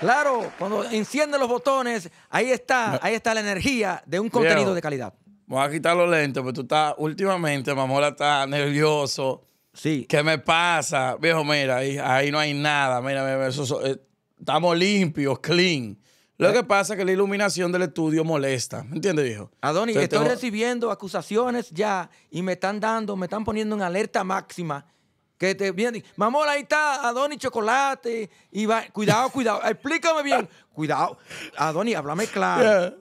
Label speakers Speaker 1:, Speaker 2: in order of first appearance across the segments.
Speaker 1: Claro, cuando enciende los botones, ahí está, ahí está la energía de un contenido de calidad.
Speaker 2: Voy a quitar los lentes, pero tú estás, últimamente, Mamola está nervioso. Sí. ¿Qué me pasa? Viejo, mira, ahí, no hay nada. Mira, mira eh, estamos limpios, clean. Lo que pasa es que la iluminación del estudio molesta. ¿Me entiendes, viejo? Adoni, estoy
Speaker 1: recibiendo acusaciones ya y me están dando, me están poniendo en alerta máxima que te vienen, Mamor, ahí está Adoni Chocolate. Y cuidado, cuidado. Explícame bien. Cuidado. Adoni, háblame claro.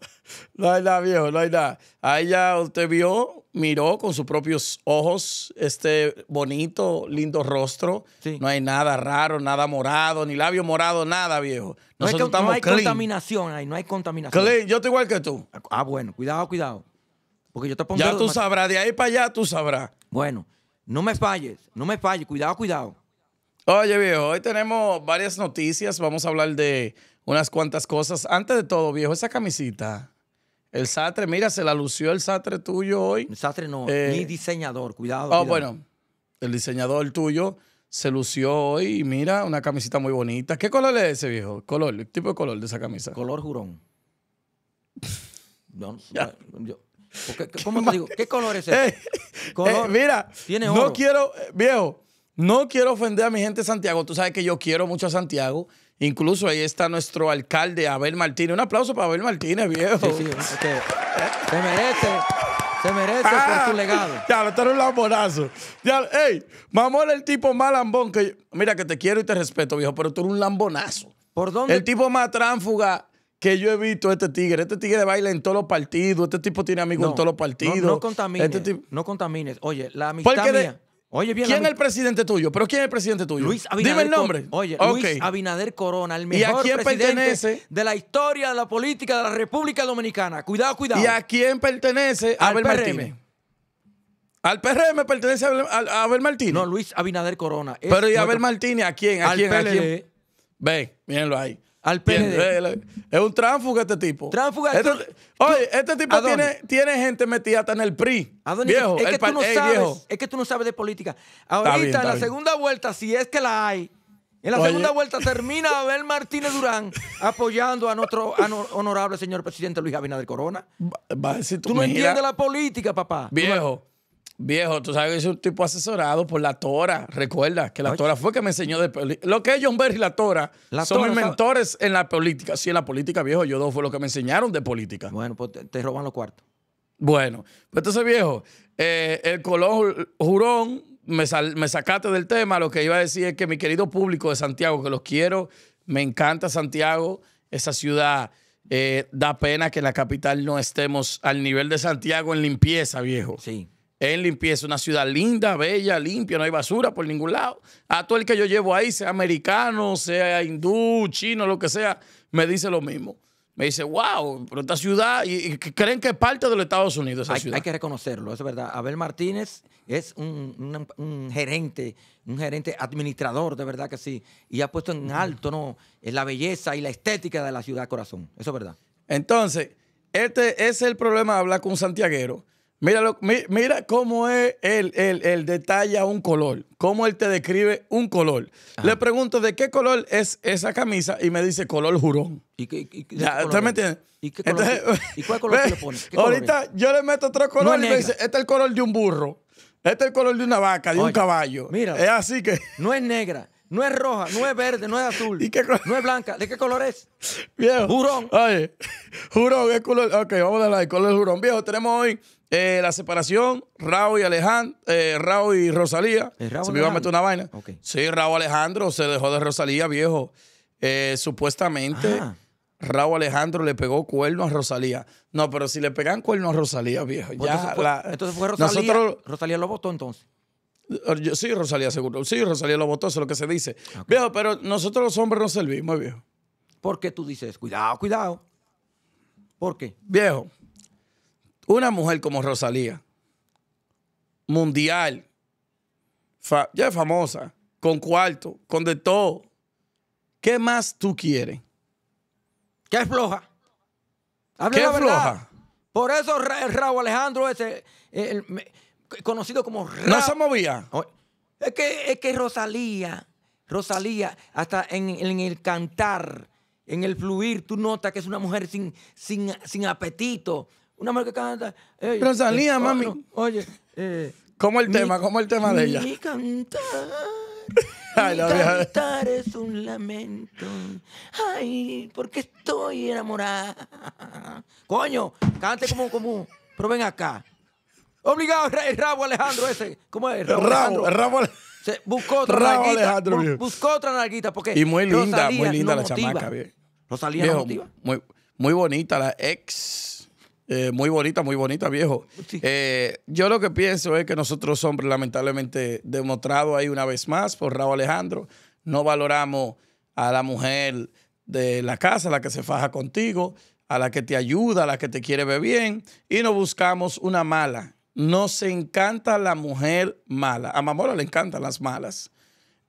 Speaker 2: No hay nada, viejo, no hay nada. Ahí ya usted vio, miró con sus propios ojos este bonito, lindo rostro. No hay nada raro, nada morado, ni labio morado, nada, viejo. no hay, no hay
Speaker 1: contaminación ahí, no hay contaminación. Clean,
Speaker 2: yo estoy igual que tú. Ah, ah bueno, cuidado, cuidado. Porque yo te pongo. Ya tú sabrás, de ahí para allá tú sabrás. Bueno. No me falles, no me falles. Cuidado, cuidado. Oye, viejo, hoy tenemos varias noticias. Vamos a hablar de unas cuantas cosas. Antes de todo, viejo, esa camisita. El sastre, mira, se la lució el sastre tuyo hoy. El sastre no, eh, mi diseñador, cuidado. Oh, bueno, el diseñador tuyo se lució hoy y mira, una camisita muy bonita. ¿Qué color es ese, viejo? Color, tipo de color de esa camisa. Color jurón. no, yo, ¿Cómo te digo? ¿Qué color es ese? mira, no quiero, viejo, no quiero ofender a mi gente de Santiago. Tú sabes que yo quiero mucho a Santiago. Incluso ahí está nuestro alcalde, Abel Martínez. Un aplauso para Abel Martínez, viejo. Sí, se merece. Se merece por ah, su legado. Ya, lo eres un lambonazo. Ya, ey, mamón, el tipo más lambón que Mira, que te quiero y te respeto, viejo, pero tú eres un lambonazo. ¿Por dónde? El tipo más tránfuga que yo he visto a este tigre. Este tigre baila en todos los partidos. Este tipo tiene amigos en todos los partidos. No, no contamines. Este no contamines. Oye, la amistad mía. Oye, bien, ¿Quién es el presidente tuyo? ¿Pero quién es el presidente tuyo? Luis Abinader. Dime el nombre. Oye, Luis
Speaker 1: Abinader Corona, el mejor presidente pertenece? de la historia de la política de la República Dominicana. Cuidado,
Speaker 2: cuidado. ¿Y a quién pertenece Abel Martínez? Al PRM pertenece a Abel, Martínez. No, Luis Abinader Corona. Pero ¿y Abel Martínez a quién? ¿A quién? ¿A quién? mírenlo ahí. Al PND. Eh, es un tránfuga este tipo. Tránsfuga. Este, oye, este tipo tiene, gente metida hasta en el PRI. viejo, es, que tú no sabes,
Speaker 1: es que tú no sabes de política. Ahorita, en la segunda vuelta, si es que la hay, en la segunda vuelta termina Abel Martínez Durán apoyando a nuestro honorable señor presidente
Speaker 2: Luis Abinader Corona. tú, tú no entiendes
Speaker 1: la política, papá.
Speaker 2: Viejo. Viejo, tú sabes que es un tipo asesorado por la Tora. Recuerda que la Tora fue que me enseñó de política. Lo que es John Berry y la Tora son mis mentores en la política. Sí, en la política, viejo, yo dos fue lo que me enseñaron de política. Bueno, pues te roban los cuartos. Bueno, pues entonces, viejo, eh, el Colón Jurón, me, me sacaste del tema. Lo que iba a decir es que mi querido público de Santiago, que los quiero, me encanta Santiago, esa ciudad. Eh, da pena que en la capital no estemos al nivel de Santiago en limpieza, viejo. Sí en limpieza. Una ciudad linda, bella, limpia, no hay basura por ningún lado. A todo el que yo llevo ahí, sea americano, sea hindú, chino, lo que sea, me dice lo mismo. Me dice, wow, pero esta ciudad, y, creen que es parte de los Estados Unidos. Esa hay, ciudad. hay que reconocerlo, es verdad. Abel Martínez
Speaker 1: es un, gerente, un gerente administrador, de verdad que sí. Y ha
Speaker 2: puesto en alto ¿no? Eh, la belleza y la estética de la ciudad corazón. Eso es verdad. Entonces, este es el problema de hablar con un santiaguero Mira, mira cómo es el, el, el detalla un color, cómo él te describe un color. Le pregunto de qué color es esa camisa y me dice color jurón. ¿Y, ya, ¿Usted me ¿Y, qué color, cuál color pones? ahorita yo le meto otro color y me dice, este es el color de un burro, este es el color de una vaca, de un caballo. Mira, es así que... No es negra. No es roja, no es verde, no es azul. no es blanca. ¿De qué color es? Jurón. Oye, jurón, es color. Ok, vamos a hablar color jurón. Viejo, tenemos hoy eh, la separación, Raúl y Alejandro, eh, y Rosalía. se me iba a meter una vaina. Sí, Raúl Alejandro se dejó de Rosalía, viejo. Eh, supuestamente, ah. Raúl Alejandro le pegó cuerno a Rosalía. No, pero si le pegan cuerno a Rosalía, viejo. Pues ya entonces, fue, Rosalía. Rosalía lo votó entonces. sí, Rosalía seguro. Sí, Rosalía lo votó, eso es lo que se dice. Viejo, pero nosotros los hombres no servimos, viejo. ¿Por qué tú dices, cuidado, cuidado? ¿Por qué? Viejo, una mujer como Rosalía, mundial, ya es famosa, con cuarto, con de todo. ¿Qué más tú quieres? qué es floja.
Speaker 1: ¿Qué es floja? Por eso el Raúl Alejandro ese, eh, conocido como Raúl.
Speaker 2: No se movía. Oh,
Speaker 1: es que, que Rosalía, Rosalía, hasta en, el cantar, en el fluir, tú notas que es una mujer sin, sin, sin apetito, una mujer que canta. pero salía mami. oye. Eh,
Speaker 2: ¿Cómo el tema? ¿Cómo el tema de ella? Mi cantar. mi cantar
Speaker 1: es un lamento. Ay, porque estoy enamorada. Coño, cante como, como. Pero ven acá. Obligado el rabo Alejandro ese. ¿Cómo es? El rabo, Alejandro. buscó otra narguita. buscó otra narguita porque. Y muy linda, muy linda la chamaca, bien. Rosalía
Speaker 2: Muy, muy bonita, la ex eh, muy bonita, muy bonita, viejo. Eh, yo lo que pienso es que nosotros, hombres, lamentablemente, demostrado ahí una vez más por Raúl Alejandro, no valoramos a la mujer de la casa, la que se faja contigo, a la que te ayuda, a la que te quiere ver bien, y no buscamos una mala. Nos encanta la mujer mala. A Mamora le encantan las malas.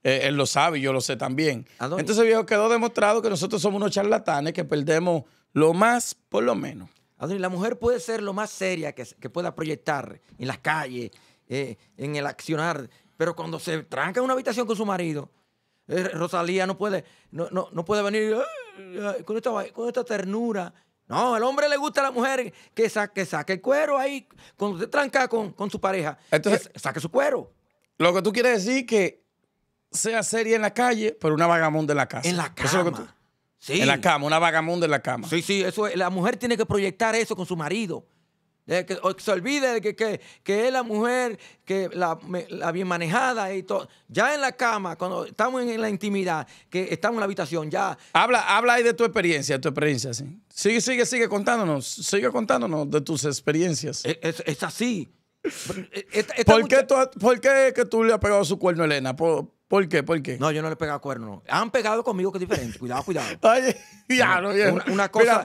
Speaker 2: Eh, él lo sabe yo lo sé también. Entonces, viejo, quedó demostrado que nosotros somos unos charlatanes que perdemos lo más por lo menos
Speaker 1: la mujer puede ser lo más seria que, pueda proyectar en las calles, eh, en el accionar, pero cuando se tranca en una habitación con su marido, eh, Rosalía no puede, no, puede venir con, esta, ternura. No, al hombre le gusta a la mujer que, saque el cuero ahí, cuando se tranca con, con su pareja, Entonces,
Speaker 2: saque su cuero. Lo que tú quieres decir que sea seria en la calle, pero una vagabunda en la casa. En la en la cama, una vagamunda en la cama. Sí, sí, eso la mujer tiene que
Speaker 1: proyectar eso con su marido. que, se olvide de que, es la mujer, que la, bien manejada y todo. Ya en la cama, cuando estamos en, la intimidad, que estamos en la habitación, ya.
Speaker 2: Habla, habla ahí de tu experiencia, de tu experiencia, sí. Sigue, sigue, sigue contándonos, sigue contándonos de tus experiencias. E, es, así. E, e, ¿Por, qué tú, que tú le has pegado su cuerno a Elena? ¿Por, ¿Por qué? ¿Por qué? No, yo no le he pegado cuerno. Han
Speaker 1: pegado conmigo que es diferente. Cuidado, cuidado. Oye, ya, no, Una, cosa,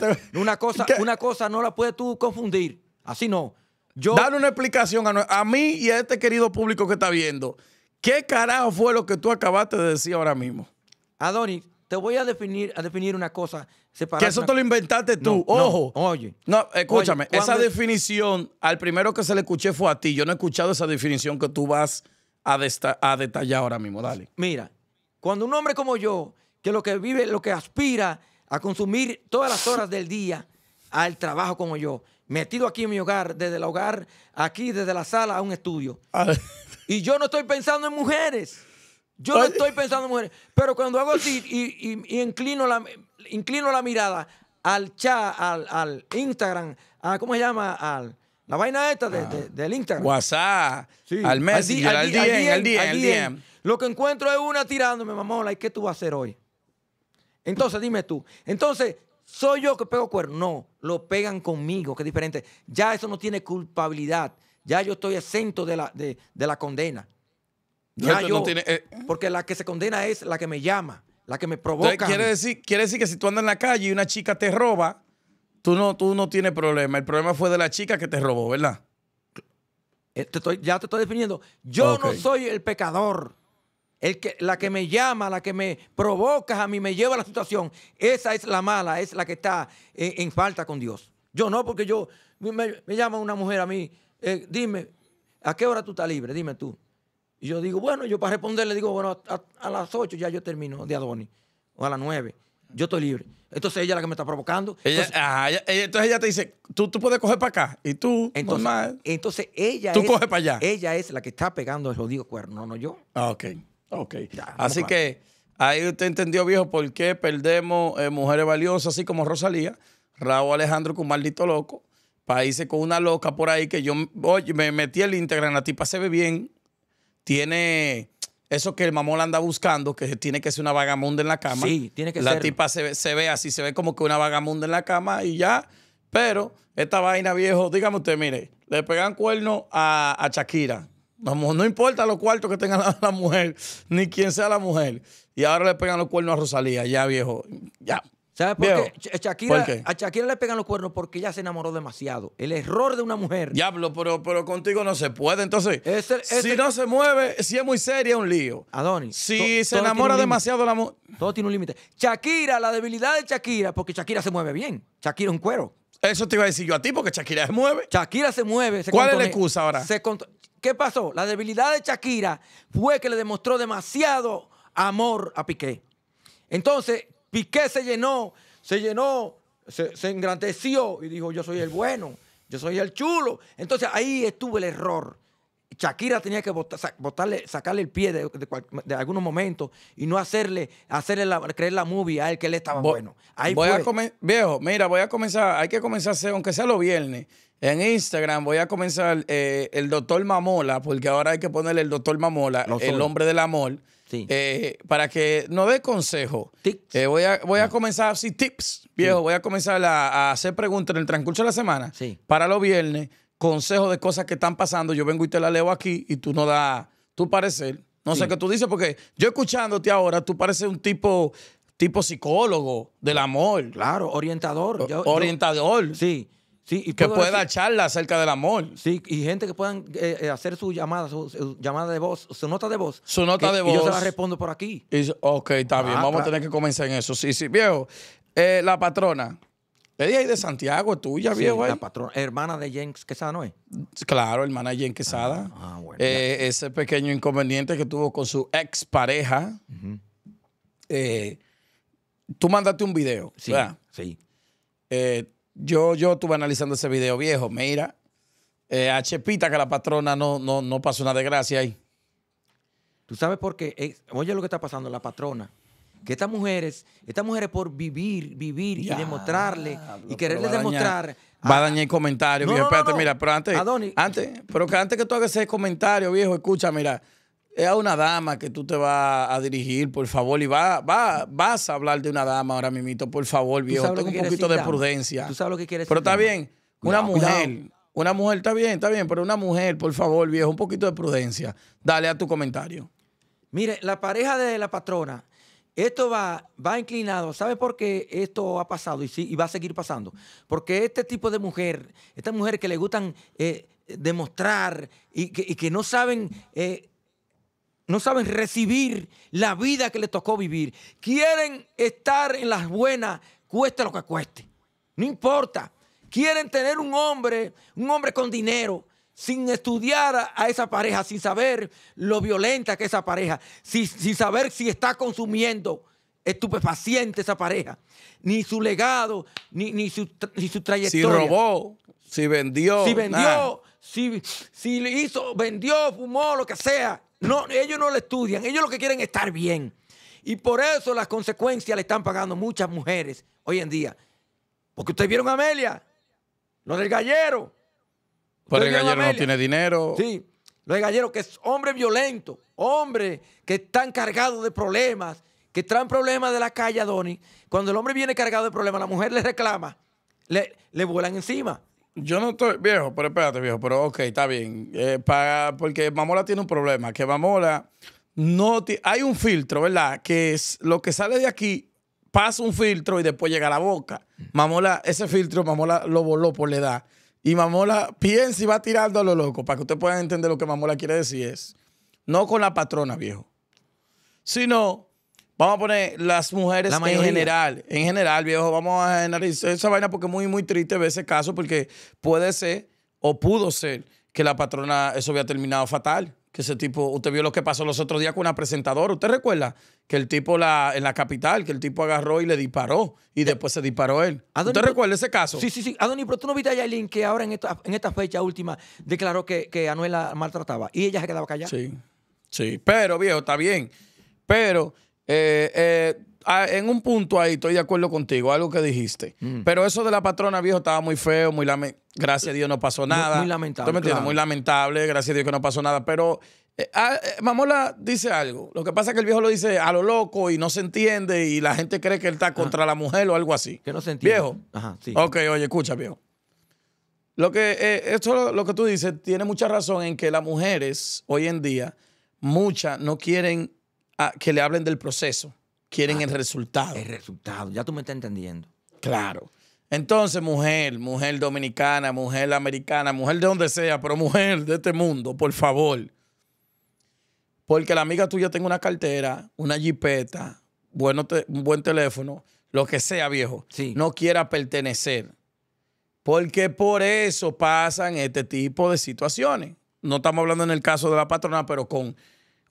Speaker 1: una cosa,
Speaker 2: no la puedes tú confundir. Así no. Yo... Dale una explicación a, mí y a este querido público que está viendo. ¿Qué carajo fue lo que tú acabaste de decir ahora mismo? Adonis, te voy a definir, a definir una cosa separada. Que eso te lo inventaste tú. Ojo. oye. No, escúchame. esa definición, al primero que se le escuché fue a ti. Yo no he escuchado esa definición que tú vas a, a detallar ahora mismo. Dale.
Speaker 1: Mira, cuando un hombre como yo, que lo que vive, lo que aspira a consumir todas las horas del día al trabajo como yo, metido aquí en mi hogar, desde el hogar, aquí desde la sala a un estudio. Y yo no estoy pensando en mujeres. Yo no estoy pensando en mujeres. Pero cuando hago así y, inclino, la, inclino la mirada al chat, al, al Instagram, a, ¿cómo se llama? Al, la vaina esta de, ah. del Instagram. WhatsApp, al mes al, al, día Lo que encuentro es una tirándome, mamola, ¿y qué tú vas a hacer hoy? Entonces, dime tú. Entonces, ¿soy yo que pego cuerno? No, lo pegan conmigo, que es diferente. Ya eso no tiene culpabilidad. Ya yo estoy exento de la, de,
Speaker 2: la condena. Ya yo, eh. Porque la
Speaker 1: que se condena es la que me llama, la que me provoca. quiere, decir,
Speaker 2: quiere decir que si tú andas en la calle y una chica te roba, Tú no, tú no tienes problema. El problema fue de la chica que te robó, ¿verdad? Eh, estoy, ya te estoy definiendo. Yo no soy el pecador. El que, la que me llama, la que me provoca
Speaker 1: a mí, me lleva a la situación, esa es la mala, es la que está eh, en, falta con Dios. Yo no, porque yo, me, llama una mujer a mí, eh, dime, ¿a qué hora tú estás libre? Dime tú. Y yo digo, bueno, yo para responderle digo, bueno, a, las 8 ya yo termino de Adoni o a las 9 yo estoy libre. Entonces ella es la que me está provocando. entonces, ella, te dice, tú, tú puedes coger para acá. Y tú, entonces, normal, entonces ella. Tú es, coges para allá. Ella es la que
Speaker 2: está pegando el jodido cuerno, no yo. Ah, ok. Ok. así que ahí usted entendió, viejo, por qué perdemos eh, mujeres valiosas, así como Rosalía, Raúl Alejandro con maldito loco, países con una loca por ahí que yo, me metí el Instagram, la tipa se ve bien, tiene eso que el mamón la anda buscando, que tiene que ser una vagamunda en la cama. Sí, tiene que ser. La tipa se ve, así, se ve como que una vagamunda en la cama y ya. Pero esta vaina, viejo, dígame usted, mire, le pegan cuernos a, a Shakira. no importa los cuartos que tenga la, la, mujer, ni quién sea la mujer. Y ahora le pegan los cuernos a Rosalía, ya viejo, ya. ¿Sabes por
Speaker 1: qué? A Shakira le pegan los cuernos porque ella se enamoró demasiado.
Speaker 2: El error de una mujer. Diablo, pero, pero contigo no se puede. Entonces, si no se mueve, si es muy seria, es un lío. Adonis. Si se enamora demasiado la mujer. Todo
Speaker 1: tiene un límite. Shakira, la debilidad de Shakira, porque Shakira se mueve bien. Shakira es un cuero. Eso te iba a decir yo a ti, porque Shakira se mueve. Shakira se mueve. ¿Cuál es la excusa ahora? ¿Qué pasó? La debilidad de Shakira fue que le demostró demasiado amor a Piqué. Entonces, Piqué se llenó, se llenó, se, engrandeció y dijo, yo soy el bueno, yo soy el chulo. Entonces ahí estuvo el error. Shakira tenía que botarle, sacarle el pie de, algunos momentos y no hacerle, hacerle
Speaker 2: creer la movie a él que él estaba bueno. Ahí viejo, mira, voy a comenzar, hay que comenzar, aunque sea los viernes, en Instagram voy a comenzar eh, el doctor Mamola, porque ahora hay que ponerle el doctor Mamola, el hombre del amor. Eh, para que no dé consejo, eh, voy, a, voy a comenzar, tips, viejo, voy a comenzar a, hacer preguntas en el transcurso de la semana, para los viernes, consejos de cosas que están pasando, yo vengo y te la leo aquí y tú no das tu parecer. No sé qué tú dices, porque yo escuchándote ahora, tú pareces un tipo, tipo psicólogo del amor. Claro, orientador. orientador. sí que pueda charla acerca del amor. Sí, y gente que puedan eh, eh, hacer su llamada, su, llamada de voz, su nota de voz. Su nota de voz. Y yo se la
Speaker 1: respondo por aquí.
Speaker 2: ok, está bien. Ah, vamos a ah. tener que comenzar en eso. Sí, sí. Viejo, eh, la patrona. Es de ahí de Santiago, tuya, sí, viejo. La patrona, hermana de Jen Quesada, ¿no es? Claro, hermana de Jen Quesada. Ah, ese pequeño inconveniente que tuvo con su expareja. tú mandaste un video. Sí. Sí yo, yo estuve analizando ese video viejo. Mira, eh, a que la patrona no, no, no pasó una desgracia ahí. Tú sabes por qué. oye lo que está pasando, la patrona. Que estas
Speaker 1: mujeres, estas mujeres por vivir, vivir y demostrarle y quererle demostrar.
Speaker 2: va a dañar el comentario, Espérate, mira, pero antes. antes, pero que antes que tú hagas ese comentario, viejo, escucha, mira es a una dama que tú te vas a dirigir, por favor, y va, va, vas a hablar de una dama ahora mismo, por favor, viejo, Tengo un poquito de prudencia. Tú sabes lo que quieres Pero está bien, una mujer, una mujer, está bien, está bien, pero una mujer, por favor, viejo, un poquito de prudencia. Dale a tu comentario. Mire, la pareja de la patrona, esto va,
Speaker 1: va inclinado. ¿Sabe por qué esto ha pasado y, sí, va a seguir pasando? Porque este tipo de mujer, esta mujeres que le gustan eh, demostrar y que, no saben... Eh, no saben recibir la vida que les tocó vivir. Quieren estar en las buenas, cueste lo que cueste. No importa. Quieren tener un hombre, un hombre con dinero, sin estudiar a esa pareja, sin saber lo violenta que es esa pareja, sin, saber si está consumiendo estupefaciente esa pareja, ni su legado, ni, su, trayectoria. Si robó,
Speaker 2: si vendió. Si vendió,
Speaker 1: si, si hizo, vendió, fumó, lo que sea no, ellos no lo estudian, ellos lo que quieren es estar bien. Y por eso las consecuencias le están pagando muchas mujeres hoy en día. Porque ustedes vieron a Amelia, lo del gallero. Porque el gallero no tiene dinero. Sí, lo del gallero que es hombre violento, hombre que están cargado de problemas, que traen problemas de la calle, Donny. Cuando el hombre viene cargado de problemas, la mujer le reclama,
Speaker 2: le, le vuelan encima. Yo no estoy viejo, pero espérate, viejo, pero ok, está bien. Eh, porque Mamola tiene un problema, que Mamola no hay un filtro, ¿verdad? Que es lo que sale de aquí pasa un filtro y después llega a la boca. Mamola, ese filtro Mamola lo voló por la edad. Y Mamola piensa y va tirando a lo loco, para que ustedes puedan entender lo que Mamola quiere decir es, no con la patrona, viejo, sino Vamos a poner las mujeres en general. En general, viejo, vamos a analizar esa vaina porque es muy, muy triste ver ese caso porque puede ser o pudo ser que la patrona eso había terminado fatal. Que ese tipo, usted vio lo que pasó los otros días con una presentadora. ¿Usted recuerda? Que el tipo la, en la capital, que el tipo agarró y le disparó y eh, después se disparó él. ¿Usted recuerda ese caso? Sí, sí, sí. Adonis, pero tú
Speaker 1: no viste a Yailin que ahora en esta, en esta fecha última declaró que, que maltrataba y ella se quedaba
Speaker 2: callada. Sí, sí. Pero, viejo, está bien. Pero eh, eh, en un punto ahí estoy de acuerdo contigo, algo que dijiste. Mm. Pero eso de la patrona viejo estaba muy feo, muy lamentable. Gracias a Dios no pasó nada. Muy, lamentable. me Muy lamentable, gracias a Dios que no pasó nada. Pero eh, ah, Mamola dice algo. Lo que pasa es que el viejo lo dice a lo loco y no se entiende y la gente cree que él está contra la mujer o algo así. Que no se entiende. Viejo. Ajá, sí. Ok, oye, escucha, viejo. Lo que, esto lo que tú dices tiene mucha razón en que las mujeres hoy en día, muchas no quieren que le hablen del proceso, quieren ah, el resultado. El resultado, ya tú me estás entendiendo. Claro. Entonces, mujer, mujer dominicana, mujer americana, mujer de donde sea, pero mujer de este mundo, por favor. Porque la amiga tuya tiene una cartera, una jipeta, bueno un buen teléfono, lo que sea, viejo. No quiera pertenecer. Porque por eso pasan este tipo de situaciones. No estamos hablando en el caso de la patrona, pero con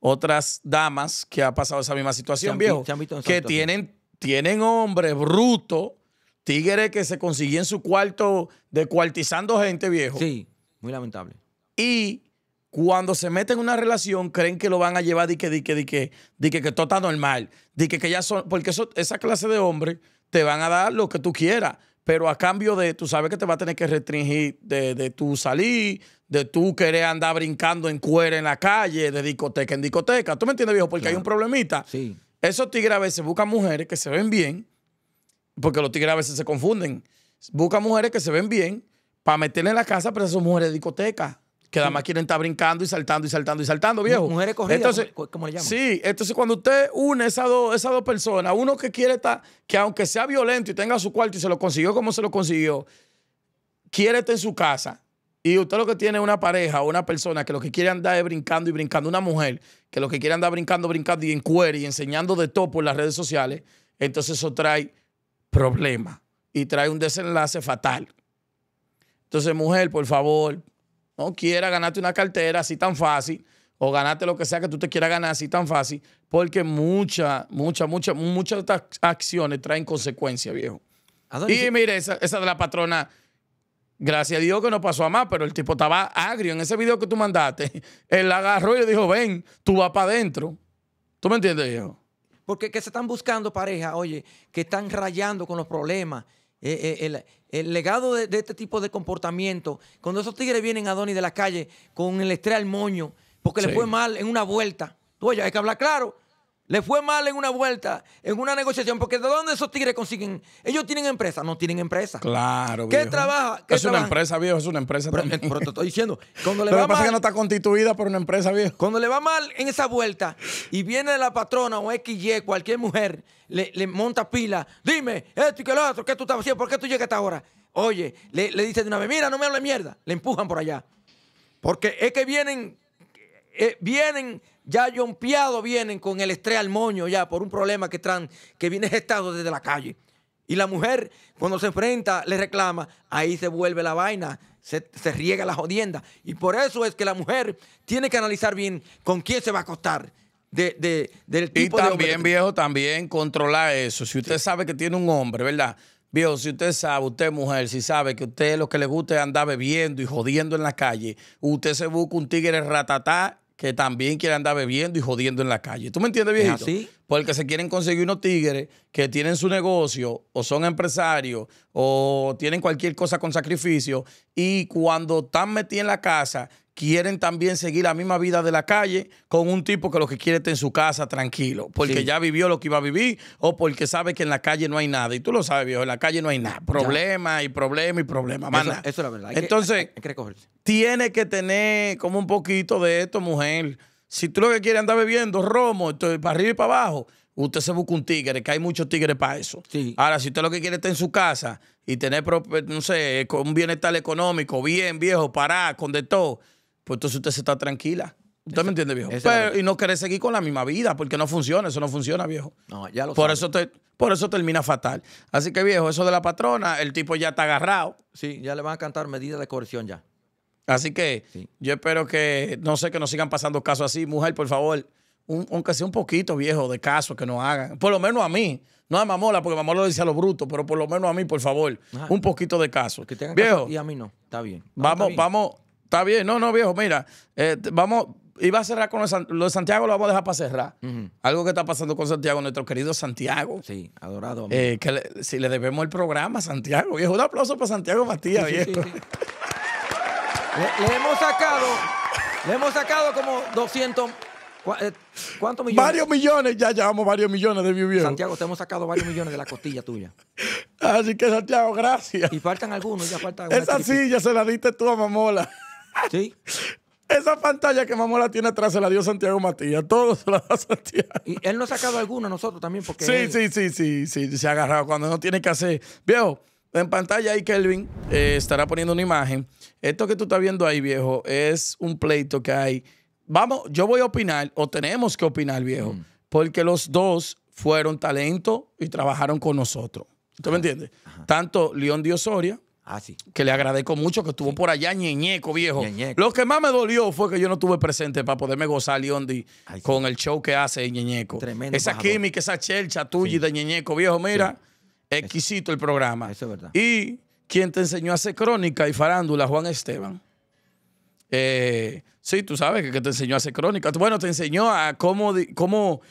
Speaker 2: otras damas que ha pasado esa misma situación, viejo. que tienen, tienen hombre bruto, tigres que se consiguen su cuarto descuartizando gente, viejo. Sí, muy lamentable. Y cuando se meten en una relación, creen que lo van a llevar de que, de que, que, todo está normal, de que, ya son, porque eso, esa clase de hombres te van a dar lo que tú quieras, pero a cambio de, tú sabes que te va a tener que restringir de, de tu salir, de tú querer andar brincando en cuero en la calle, de discoteca en discoteca. ¿Tú me entiendes, viejo? Porque hay un problemita. Sí. Esos tigres a veces buscan mujeres que se ven bien, porque los tigres a veces se confunden. Buscan mujeres que se ven bien para meter en la casa, pero son mujeres de discoteca. Que nada más quieren estar brincando y saltando y saltando y saltando, viejo. Mujeres corridas, entonces, ¿cómo le llaman? Sí, entonces cuando usted une esas dos, esas dos personas, uno que quiere estar, que aunque sea violento y tenga su cuarto y se lo consiguió como se lo consiguió, quiere estar en su casa y usted lo que tiene es una pareja o una persona que lo que quiere andar es brincando y brincando, una mujer que lo que quiere andar brincando, brincando y en y enseñando de todo por las redes sociales, entonces eso trae problemas y trae un desenlace fatal. Entonces, mujer, por favor, no quiera ganarte una cartera así tan fácil o ganarte lo que sea que tú te quieras ganar así tan fácil, porque muchas, muchas, muchas, muchas de estas acciones traen consecuencias, viejo. Y mire, esa, esa de la patrona Gracias a Dios que no pasó a más, pero el tipo estaba agrio. En ese video que tú mandaste, él agarró y le dijo, ven, tú vas para adentro. ¿Tú me entiendes, hijo?
Speaker 1: Porque que se están buscando pareja, oye, que están rayando con los problemas. Eh, eh, el, legado de, este tipo de comportamiento, cuando esos tigres vienen a Donny de la calle con el estrés al moño, porque le fue mal en una vuelta. Tú, oye, hay que hablar claro. Le fue mal en una vuelta, en una negociación, porque ¿de dónde esos tigres consiguen? Ellos tienen empresa, no tienen empresa.
Speaker 2: Claro, ¿Qué trabaja? es una
Speaker 1: empresa, viejo, es una empresa también. Pero te estoy diciendo, cuando le pero lo que pasa es que no
Speaker 2: está constituida por una empresa, viejo.
Speaker 1: Cuando le va mal en esa vuelta y viene la patrona o XY, cualquier mujer, le, monta pila, dime, esto y que lo otro, ¿qué tú estás haciendo? ¿Por qué tú llegas hasta ahora? Oye, le, le dice de una vez, mira, no me hables mierda. Le empujan por allá. Porque es que vienen, eh, vienen ya Piado vienen con el estrés al moño ya por un problema que, tran, que viene gestado desde la calle. Y la mujer, cuando se enfrenta, le reclama, ahí se vuelve la vaina, se, riega la jodienda. Y por eso es que la mujer tiene que analizar bien
Speaker 2: con quién se va a acostar. De, de, del tipo y también, viejo, también controlar eso. Si usted sabe que tiene un hombre, ¿verdad? Viejo, si usted sabe, usted mujer, si sabe que usted lo que le gusta es andar bebiendo y jodiendo en la calle, usted se busca un tigre ratatá que también quieren andar bebiendo y jodiendo en la calle. ¿Tú me entiendes, viejito? Sí. Porque se quieren conseguir unos tigres que tienen su negocio o son empresarios o tienen cualquier cosa con sacrificio y cuando están metidos en la casa quieren también seguir la misma vida de la calle con un tipo que lo que quiere está en su casa tranquilo, porque ya vivió lo que iba a vivir o porque sabe que en la calle no hay nada. Y tú lo sabes, viejo, en la calle no hay nada. Problema y problema y problema. eso, es la verdad. Entonces, tiene que tener como un poquito de esto, mujer. Si tú lo que quieres andar bebiendo romo, para arriba y para abajo, usted se busca un tigre, que hay muchos tigres para eso. Ahora, si usted lo que quiere está en su casa y tener, no sé, un bienestar económico, bien, viejo, pará, con de todo pues entonces usted se está tranquila. ¿Usted me entiende, viejo? y no querés seguir con la misma vida, porque no funciona, eso no funciona, viejo.
Speaker 1: No, ya lo por
Speaker 2: eso Por eso termina fatal. Así que, viejo, eso de la patrona, el tipo ya está agarrado. Sí, ya le van a cantar medidas de coerción ya. Así que yo espero que, no sé, que no sigan pasando casos así. Mujer, por favor, aunque sea un poquito, viejo, de casos que nos hagan. Por lo menos a mí. No a Mamola, porque Mamola lo dice a lo bruto, pero por lo menos a mí, por favor, un poquito de casos. viejo, y a mí no. Está bien. Vamos, vamos Está bien, no, no, viejo, mira, eh, vamos, iba a cerrar con lo de, Santiago, lo vamos a dejar para cerrar. Algo que está pasando con Santiago, nuestro querido Santiago. Sí, adorado. Eh, que si le debemos el programa, Santiago, viejo. Un aplauso para Santiago Matías, viejo. le, hemos sacado, le hemos sacado como
Speaker 1: 200. Eh, ¿Cuántos millones? Varios
Speaker 2: millones, ya llevamos varios millones de viviendas. Santiago, te hemos sacado
Speaker 1: varios millones de la costilla
Speaker 2: tuya. Así que, Santiago,
Speaker 1: gracias. Y faltan algunos, ya faltan Esa
Speaker 2: silla se la diste tú a Mamola. Sí. Esa pantalla que Mamola tiene atrás se la dio Santiago Matías. Todos se la da Santiago. Y él no ha sacado alguno nosotros también porque... Sí, sí, sí, sí, sí. Se ha agarrado cuando no tiene que hacer... Viejo, en pantalla ahí Kelvin eh, estará poniendo una imagen. Esto que tú estás viendo ahí, viejo, es un pleito que hay. Vamos, yo voy a opinar, o tenemos que opinar, viejo, mm. porque los dos fueron talento y trabajaron con nosotros. ¿Tú me entiendes? Tanto León Diosoria Ah, que le agradezco mucho que estuvo por allá, ñeñeco, viejo. Lo que más me dolió fue que yo no estuve presente para poderme gozar, Leondi, con el show que hace ñeñeco. Tremendo. Esa química, esa chelcha tuya de ñeñeco, viejo, mira, exquisito el programa. Eso es verdad. Y quien te enseñó a hacer crónica y farándula, Juan Esteban. Eh, sí, tú sabes que, te enseñó a hacer crónica. Bueno, te enseñó a cómo, cómo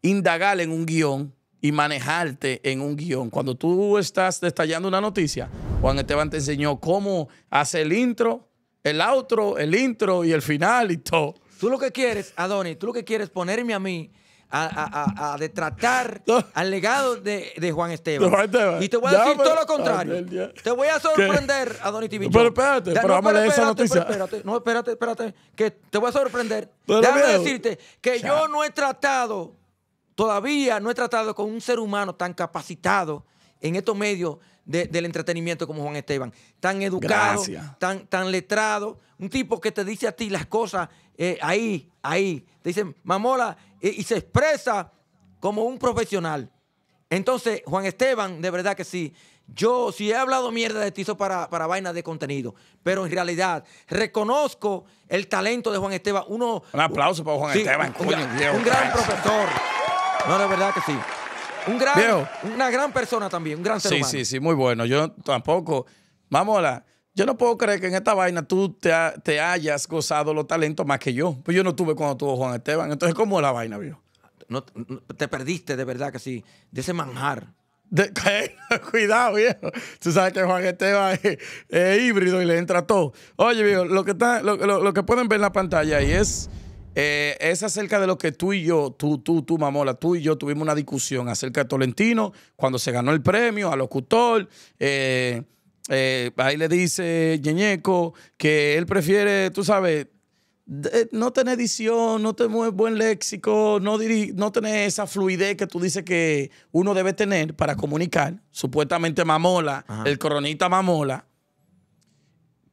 Speaker 2: indagar en un guión y manejarte en un guión. Cuando tú estás detallando una noticia, Juan Esteban te enseñó cómo hace el intro, el outro, el intro y el final y todo. Tú lo que quieres,
Speaker 1: Adonis, tú lo que quieres ponerme a mí a, a, a, detratar al legado de, Juan Esteban. Y te voy a decir todo lo contrario. te voy a sorprender, Adonis Pero espérate, pero vamos a leer esa noticia. no, espérate, espérate. te voy a sorprender. Déjame decirte que yo no he tratado Todavía no he tratado con un ser humano tan capacitado en estos medios del entretenimiento como Juan Esteban. Tan educado, tan, tan letrado. Un tipo que te dice a ti las cosas eh, ahí, ahí. Te dice, mamola, y se expresa como un profesional. Entonces, Juan Esteban, de verdad que sí. Yo, sí he hablado mierda de ti, para, para vainas de contenido, pero en realidad reconozco el talento de Juan Esteban. un aplauso para
Speaker 2: Juan Esteban. un gran profesor.
Speaker 1: No, de verdad que sí. Un gran,
Speaker 2: una gran persona también, un gran ser Sí, humano. sí, sí, muy bueno. Yo tampoco. Vamos Yo no puedo creer que en esta vaina tú te, hayas gozado los talentos más que yo. Pues yo no tuve cuando tuvo Juan Esteban. Entonces, ¿cómo es la vaina, viejo? No- te perdiste, de verdad que sí, de ese manjar. Cuidado, viejo. Tú sabes que Juan Esteban es, híbrido y le entra todo. Oye, viejo, lo que, está, lo, lo- lo que pueden ver en la pantalla ahí es eh, es acerca de lo que tú y yo, tú, tú, tú, Mamola, tú y yo tuvimos una discusión acerca de Tolentino cuando se ganó el premio al locutor. Eh, eh, ahí le dice Yeñeco que él prefiere, tú sabes, no tener edición, no tener buen léxico, no, tener esa fluidez que tú dices que uno debe tener para comunicar, supuestamente Mamola, el coronita Mamola.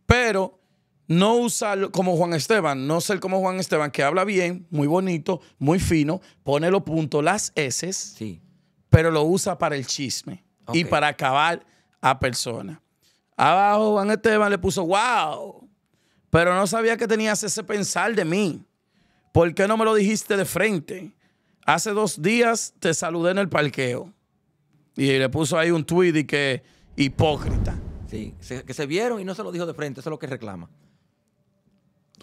Speaker 2: Pero no usar como Juan Esteban, no ser como Juan Esteban, que habla bien, muy bonito, muy fino, pone los puntos, las S, sí. pero lo usa para el chisme y para acabar a personas. Abajo Juan Esteban le puso, wow, pero no sabía que tenías ese pensar de mí. ¿Por qué no me lo dijiste de frente? Hace dos días te saludé en el parqueo. Y le puso ahí un tweet y que hipócrita. Sí, que se vieron y no se lo dijo de frente, eso es lo que reclama.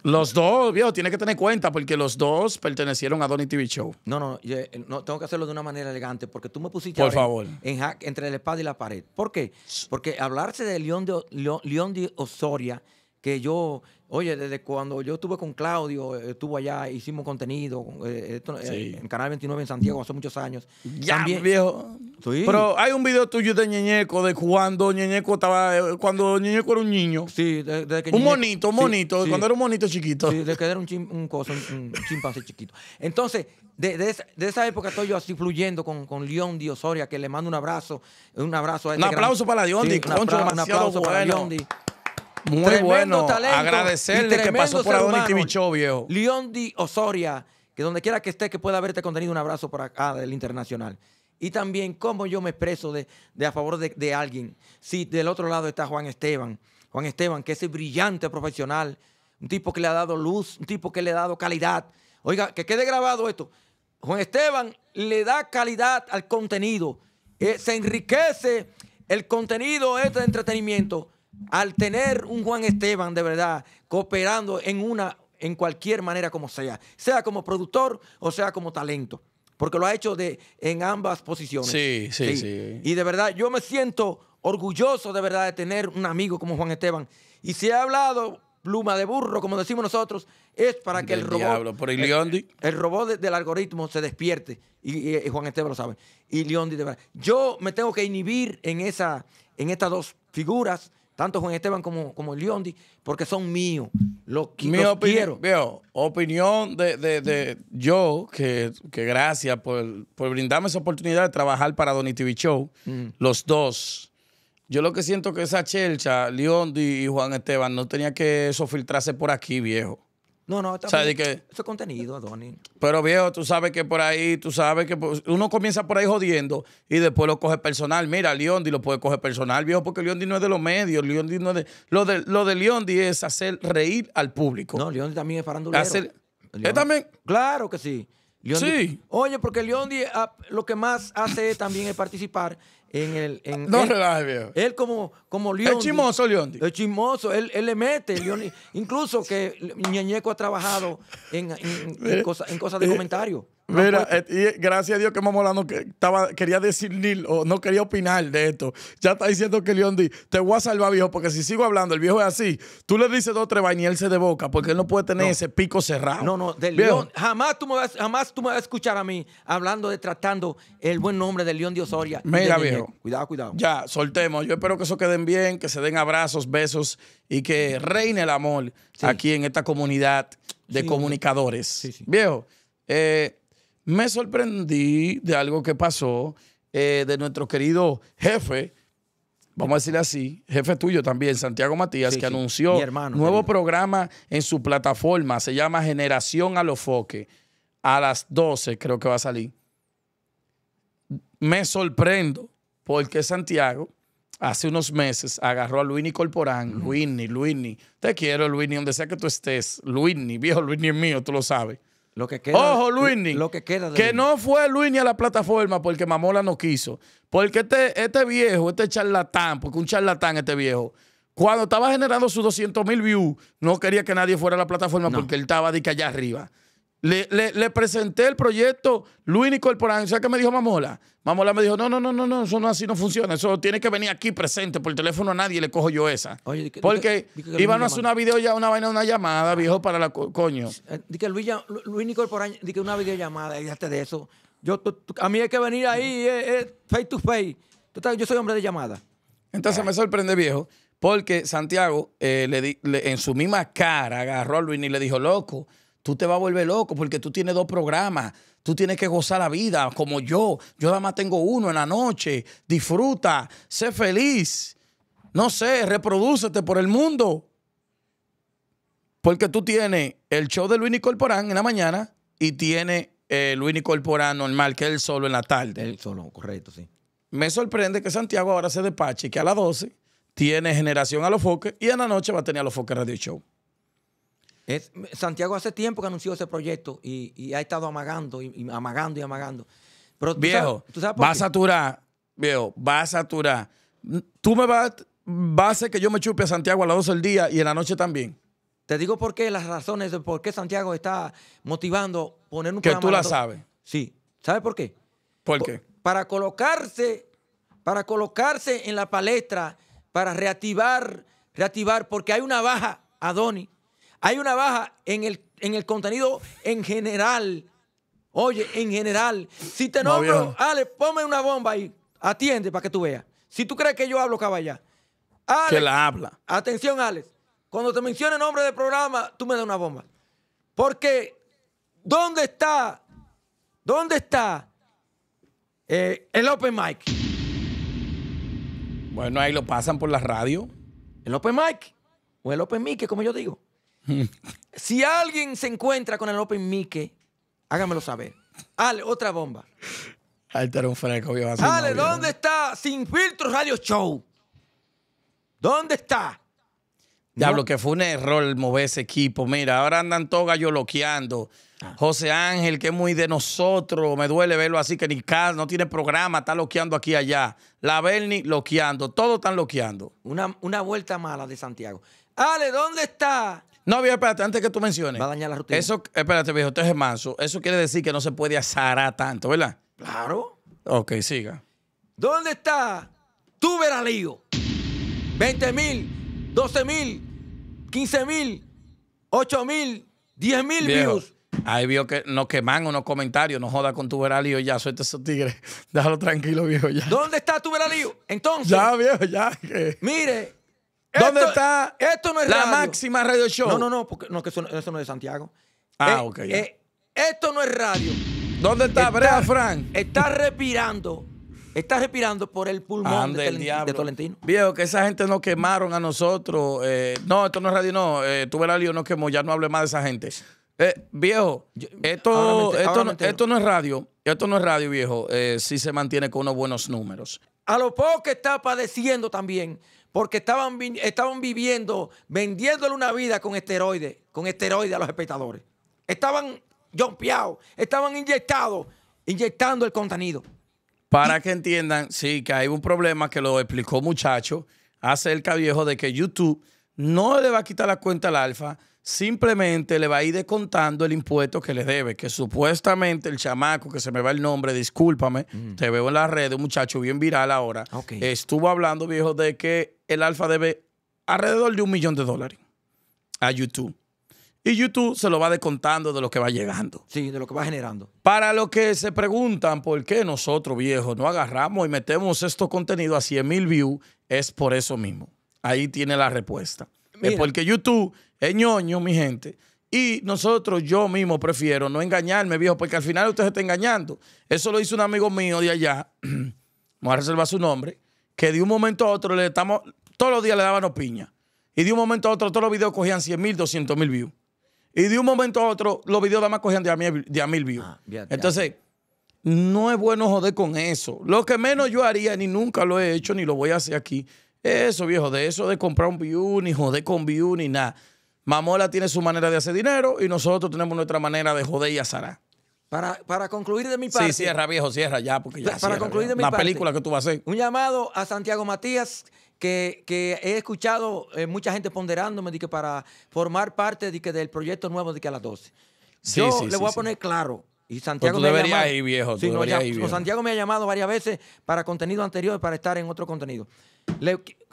Speaker 2: Los dos, viejo, tiene que tener cuenta porque los dos pertenecieron a Donny TV Show.
Speaker 1: No, no, eh, no, tengo que hacerlo de una manera elegante porque tú me pusiste Por favor. En, entre el espada y la pared. ¿Por qué? Porque hablarse de León de, León de Osoria, que yo Oye, desde cuando yo estuve con Claudio, eh, estuvo allá, hicimos contenido eh, eh, en Canal 29 en Santiago hace muchos años. Ya, viejo. Pero
Speaker 2: hay un video tuyo de Ñeñeco, de cuando Ñeñeco estaba, cuando Ñeñeco era un niño. Sí, desde que Un monito, un monito, cuando era un monito chiquito. Sí, desde que era un, chimpancé
Speaker 1: chiquito. Entonces, de, esa, época estoy yo así fluyendo con, con León Diosoria, que le mando un abrazo, un abrazo a este Un aplauso para Diondi, un aplauso, un aplauso para León Leondi muy bueno. Talento Agradecerle que pasó por Adonis TV viejo. Leondi Osoria, que donde quiera que esté, que pueda verte contenido, un abrazo por acá del Internacional. Y también cómo yo me expreso de, a favor de, alguien. Si sí, del otro lado está Juan Esteban. Juan Esteban, que es brillante profesional, un tipo que le ha dado luz, un tipo que le ha dado calidad. Oiga, que quede grabado esto. Juan Esteban le da calidad al contenido. Eh, se enriquece el contenido este de entretenimiento al tener un Juan Esteban de verdad cooperando en una, en cualquier manera como sea, sea como productor o sea como talento, porque lo ha hecho de, en ambas posiciones. Sí, sí, sí, Y de verdad, yo me siento orgulloso de verdad de tener un amigo como Juan Esteban. Y si ha hablado pluma de burro, como decimos nosotros, es para que el robot, por el, el, robot del algoritmo se despierte. Y, Juan Esteban lo sabe. Y de verdad. Yo me tengo que inhibir en, esa, en estas dos figuras tanto Juan Esteban como, como Leondi, porque son míos. Los, Mi los quiero.
Speaker 2: Veo, opinión de, de, de yo, que, que gracias por, por, brindarme esa oportunidad de trabajar para Donny TV Show, mm. los dos. Yo lo que siento que esa chelcha, Leondi y Juan Esteban, no tenía que eso filtrarse por aquí, viejo.
Speaker 1: No, no, está bien. Que... Eso contenido, Adonis.
Speaker 2: Pero viejo, tú sabes que por ahí, tú sabes que pues, uno comienza por ahí jodiendo y después lo coge personal. Mira, Leondi lo puede coger personal, viejo, porque Leondi no es de los medios. Leondi no de... Lo de, lo de Leondi es hacer reír al público. No, Leondi también es farandulero. Hacer... ¿Es también?
Speaker 1: Claro que sí. Sí. Oye, porque Leondi ah, lo que más hace también es participar en el. no él, Él como, como León. Es chismoso, León. Es chismoso, él, le mete. Leondi. Incluso que Ñeñeco ha trabajado en, en, cosas de eh, comentario.
Speaker 2: Mira, eh, y gracias a Dios que hablando que estaba, quería decir o no quería opinar de esto. Ya está diciendo que León te voy a salvar, viejo, porque si sigo hablando, el viejo es así. Tú le dices dos, tres vainas de boca, porque él no puede tener ese pico cerrado. No, no, del León. Jamás tú, me vas, jamás tú me vas a escuchar a mí hablando de tratando el buen nombre del León de Osoria. Mira, viejo.
Speaker 1: Cuidado, cuidado. Ya,
Speaker 2: soltemos. Yo espero que eso queden bien, que se den abrazos, besos y que reine el amor aquí en esta comunidad de comunicadores. viejo, eh me sorprendí de algo que pasó eh, de nuestro querido jefe, vamos a decirle así, jefe tuyo también, Santiago Matías, que anunció un nuevo programa en su plataforma, se llama Generación a los Foques. A las 12 creo que va a salir. Me sorprendo porque Santiago hace unos meses agarró a Luini Corporán, Luini, Luini, te quiero Luini, donde sea que tú estés, Luini, viejo Luini es mío, tú lo sabes que Ojo, Luini Lo que queda. que no fue Luini a la plataforma porque Mamola no quiso. Porque este, este viejo, este charlatán, porque un charlatán este viejo, cuando estaba generando sus 200 mil views, no quería que nadie fuera a la plataforma porque él estaba de que allá arriba. Le, presenté el proyecto Luini Corporán. ¿Sabes qué me dijo Mamola? Mamola me dijo, no, no, no, no, no, eso no así no funciona. Eso tiene que venir aquí presente. Por el teléfono a nadie le cojo yo esa. Porque iban a hacer una video ya, una vaina, una llamada, ah. viejo, para la coño. Eh, Dije, que Luis, Luini
Speaker 1: Corporán, di que una videollamada, dígate de eso. Yo, a mí hay que venir ahí, face to face.
Speaker 2: yo soy hombre de llamada. Entonces ah. me sorprende, viejo, porque Santiago eh, en su misma cara agarró a Luis y le dijo, loco, tú te vas a volver loco porque tú tienes dos programas, tú tienes que gozar la vida como yo, yo nada más tengo uno en la noche, disfruta, sé feliz, no sé, reproducete por el mundo. Porque tú tienes el show de Luis Corporán en la mañana y tiene eh, Luis normal, que es el solo en la tarde. Él solo, correcto, sí. Me sorprende que Santiago ahora se despache y que a las 12 tiene Generación a los Foques y en la noche va a tener a los Foques Radio Show.
Speaker 1: Santiago hace tiempo que anunció ese proyecto y, ha estado amagando y, amagando y amagando.
Speaker 2: Pero, viejo, sabes, va a saturar, viejo, va a saturar. Tú me vas, vas a hacer que yo me chupe a Santiago a las 12 del día y en la noche también. Te digo por qué, las razones de por qué Santiago está motivando
Speaker 1: poner un que Que tú la sabes. Sí. ¿Sabes por qué? ¿Por, qué? Para colocarse, para colocarse en la palestra, para reactivar, reactivar, porque hay una baja a Doni hay una baja en el, contenido en general. Oye, en general. Si te nombro, Alex, ponme una bomba ahí. Atiende para que tú veas. Si tú crees que yo hablo caballá.
Speaker 2: Ale. que la habla.
Speaker 1: Atención, Alex. Cuando te mencione nombre de programa, tú me das una bomba. Porque, ¿dónde
Speaker 2: está? ¿Dónde está eh, el Open Mic? Bueno, ahí lo pasan por la radio. El Open Mic.
Speaker 1: O el Open Mic, como yo digo si alguien se encuentra con el Open Mickey, hágamelo saber. Ale, otra bomba.
Speaker 2: un Ale, ¿dónde
Speaker 1: está Sin Filtro Radio Show?
Speaker 2: ¿Dónde está? Diablo, que fue un error mover ese equipo. Mira, ahora andan todos gallos loqueando ah. José Ángel, que es muy de nosotros, me duele verlo así, que ni casa, no tiene programa, está loqueando aquí y allá. La Berni loqueando, todos están loqueando. Una, una vuelta mala de Santiago.
Speaker 1: Ale, ¿dónde está
Speaker 2: no, viejo, espérate, antes que tú menciones. Va a dañar la rutina. Eso, espérate, viejo, esto es manso. Eso quiere decir que no se puede azarar tanto, ¿verdad? Claro. Ok, siga.
Speaker 1: ¿Dónde está tu veralío? 20 mil, 12 mil, 15 mil, 8 mil, 10
Speaker 2: mil views. Ahí vio que nos queman unos comentarios, no joda con tu veralío ya, suelta esos tigres. Déjalo tranquilo, viejo, ya. ¿Dónde está tu Entonces. Ya, viejo, ya. Mire, ¿Dónde está esto no es la máxima radio show? No, no, no,
Speaker 1: porque eso, no es de Santiago.
Speaker 2: Ah, eh, ok. Eh,
Speaker 1: esto no es radio. ¿Dónde está, Brea Frank? Está respirando. Está respirando por el pulmón ah, de, Tolentino.
Speaker 2: Viejo, que esa gente nos quemaron a nosotros. Eh, no, esto no es radio, no. tuve la lío, no quemó. Ya no hable más de esa gente. viejo, esto, esto, no, esto, no, es radio. Esto no es radio, viejo. si se mantiene con unos buenos números.
Speaker 1: A lo poco que está padeciendo también porque estaban, estaban viviendo, vendiéndole una vida con esteroides, con esteroides a los espectadores. Estaban jompeados,
Speaker 2: estaban inyectados, inyectando el contenido. Para que entiendan, sí, que hay un problema que lo explicó muchacho acerca viejo de que YouTube no le va a quitar la cuenta al alfa, simplemente le va a ir descontando el impuesto que le debe, que supuestamente el chamaco, que se me va el nombre, discúlpame, mm. te veo en las redes, un muchacho bien viral ahora, estuvo hablando, viejo, de que el Alfa debe alrededor de un millón de dólares a YouTube. Y YouTube se lo va descontando de lo que va llegando. Sí, de lo que va generando. Para los que se preguntan por qué nosotros, viejos, no agarramos y metemos estos contenidos a 100 mil views, es por eso mismo. Ahí tiene la respuesta. Es porque YouTube es ñoño, mi gente. Y nosotros, yo mismo prefiero no engañarme, viejo, porque al final usted se está engañando. Eso lo hizo un amigo mío de allá, Vamos a reservar su nombre, que de un momento a otro le estamos, todos los días le dábamos piña. Y de un momento a otro todos los videos cogían 100 mil, 200 mil views. Y de un momento a otro los videos nada más cogían de a mil, views. Ah, Entonces, no es bueno joder con eso. Lo que menos yo haría, ni nunca lo he hecho, ni lo voy a hacer aquí, eso viejo, de eso de comprar un view, ni joder con view, ni nada. Mamola tiene su manera de hacer dinero y nosotros tenemos nuestra manera de joder y azarar. Para, concluir de mi parte. Sí, cierra, viejo, cierra ya, porque ya. Para concluir de mi película que tú vas a
Speaker 1: hacer. Un llamado a Santiago Matías, que, he escuchado eh, mucha gente ponderándome de que para formar parte de que del proyecto nuevo de que a las 12.
Speaker 2: Yo le voy a poner
Speaker 1: claro. Y pues Santiago me llamado, ir, pues, viejo. Santiago me ha llamado varias veces para contenido anterior, para estar en otro contenido.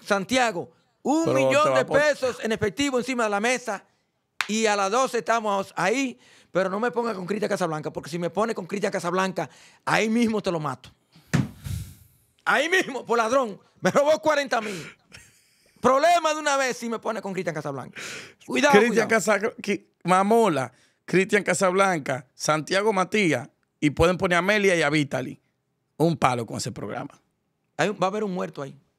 Speaker 1: Santiago, un millón de pesos en efectivo encima de la mesa y a las 12 estamos ahí, pero no me ponga con Cristian Casablanca, porque si me pone con Cristian Casablanca, ahí mismo te lo mato. Ahí mismo, por ladrón, me robó 40 mil. Problema de una vez si me pone con Cristian
Speaker 2: Casablanca. Cuidado. Cristian Casablanca, Mamola, Cristian Casablanca, Santiago Matías, y pueden poner a Amelia y a Vitali. Un palo con ese programa. va a haber un muerto ahí.